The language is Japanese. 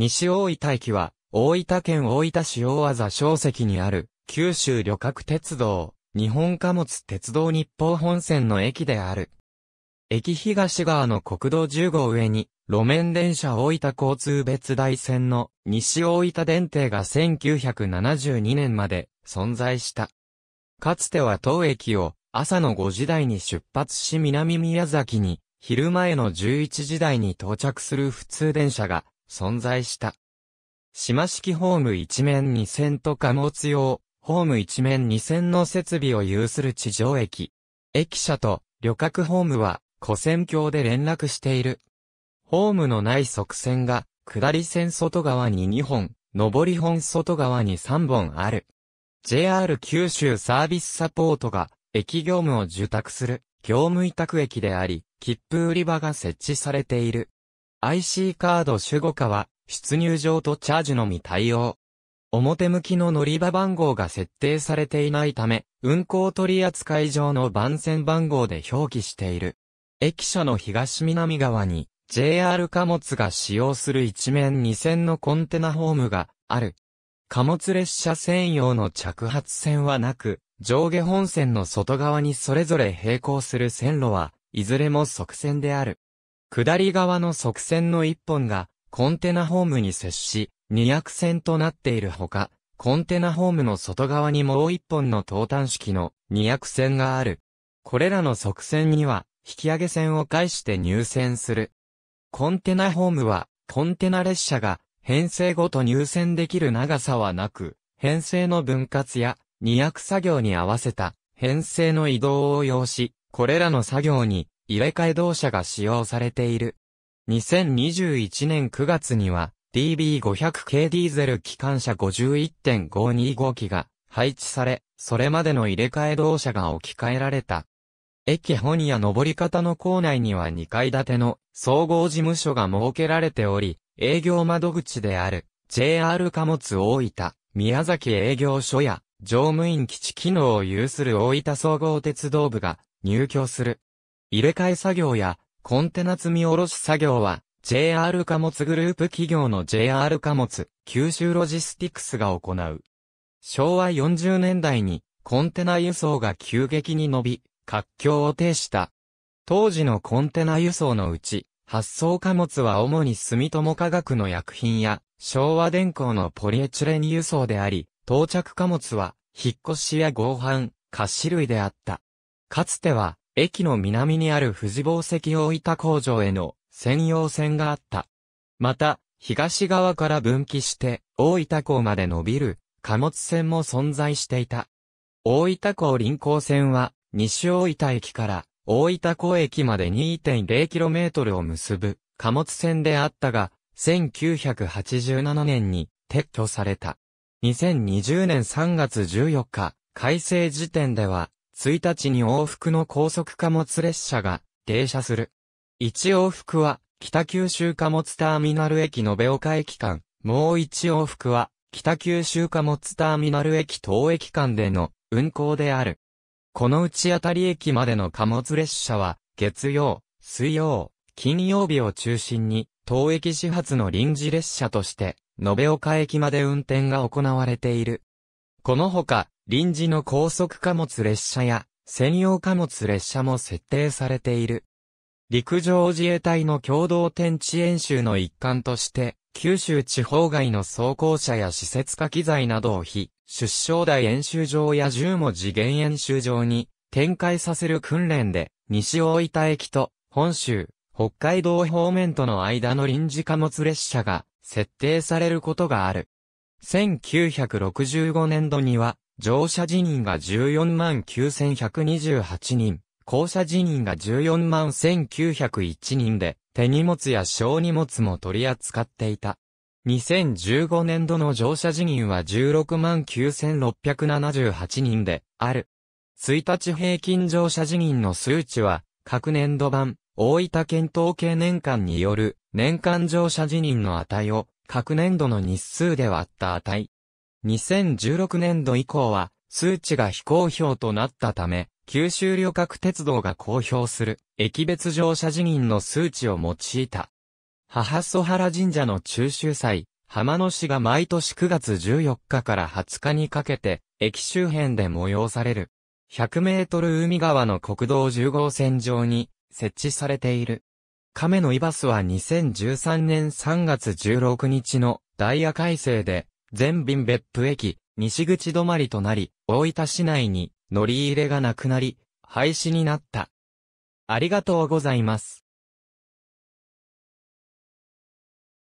西大分駅は、大分県大分市大和小石にある、九州旅客鉄道、日本貨物鉄道日報本線の駅である。駅東側の国道10号上に、路面電車大分交通別大線の西大分電停が1972年まで存在した。かつては当駅を朝の5時台に出発し南宮崎に昼前の11時台に到着する普通電車が存在した。島式ホーム一面二線と貨物用、ホーム一面二線の設備を有する地上駅。駅舎と旅客ホームは、古線橋で連絡している。ホームのない側線が、下り線外側に2本、上り本外側に3本ある。JR 九州サービスサポートが、駅業務を受託する、業務委託駅であり、切符売り場が設置されている。IC カード主語化は、出入場とチャージのみ対応。表向きの乗り場番号が設定されていないため、運行取扱い上の番線番号で表記している。駅舎の東南側に、JR 貨物が使用する一面二線のコンテナホームがある。貨物列車専用の着発線はなく、上下本線の外側にそれぞれ並行する線路は、いずれも側線である。下り側の側線の一本が、コンテナホームに接し、二役線となっているほか、コンテナホームの外側にもう一本の投端式の二役線がある。これらの側線には、引き上げ線を介して入線する。コンテナホームは、コンテナ列車が、編成ごと入線できる長さはなく、編成の分割や、二役作業に合わせた、編成の移動を要し、これらの作業に、入れ替え動車が使用されている。2021年9月には DB500 k ディーゼル機関車51.525機が配置され、それまでの入れ替え動車が置き換えられた。駅本や上り方の構内には2階建ての総合事務所が設けられており、営業窓口である JR 貨物大分、宮崎営業所や乗務員基地機能を有する大分総合鉄道部が入居する。入れ替え作業や、コンテナ積み下ろし作業は、JR 貨物グループ企業の JR 貨物、九州ロジスティクスが行う。昭和40年代に、コンテナ輸送が急激に伸び、活況を呈した。当時のコンテナ輸送のうち、発送貨物は主に住友化学の薬品や、昭和電工のポリエチレン輸送であり、到着貨物は、引っ越しや合板、菓子類であった。かつては、駅の南にある富士宝石大分工場への専用線があった。また、東側から分岐して大分港まで伸びる貨物線も存在していた。大分港臨港線は西大分駅から大分港駅まで 2.0km を結ぶ貨物線であったが、1987年に撤去された。2020年3月14日、改正時点では1日に往復の高速貨物列車が停車する。1往復は北九州貨物ターミナル駅延岡駅間、もう1往復は北九州貨物ターミナル駅東駅間での運行である。この内あたり駅までの貨物列車は月曜、水曜、金曜日を中心に東駅始発の臨時列車として延岡駅まで運転が行われている。このほか、臨時の高速貨物列車や専用貨物列車も設定されている。陸上自衛隊の共同天地演習の一環として、九州地方外の装甲車や施設化機材などを非、出生台演習場や十文字原演習場に展開させる訓練で、西大分駅と本州、北海道方面との間の臨時貨物列車が設定されることがある。1965年度には、乗車辞任が14万9128人、降車辞任が14万1901人で、手荷物や小荷物も取り扱っていた。2015年度の乗車辞任は16万9678人で、ある。1日平均乗車辞任の数値は、各年度版、大分県統計年間による、年間乗車辞任の値を、各年度の日数で割った値。2016年度以降は、数値が非公表となったため、九州旅客鉄道が公表する、駅別乗車辞任の数値を用いた。母蘇原神社の中秋祭、浜野市が毎年9月14日から20日にかけて、駅周辺で催される。100メートル海側の国道10号線上に設置されている。亀のイバスは2013年3月16日のダイヤ改正で全便別府駅、西口止まりとなり、大分市内に乗り入れがなくなり、廃止になった。ありがとうございます。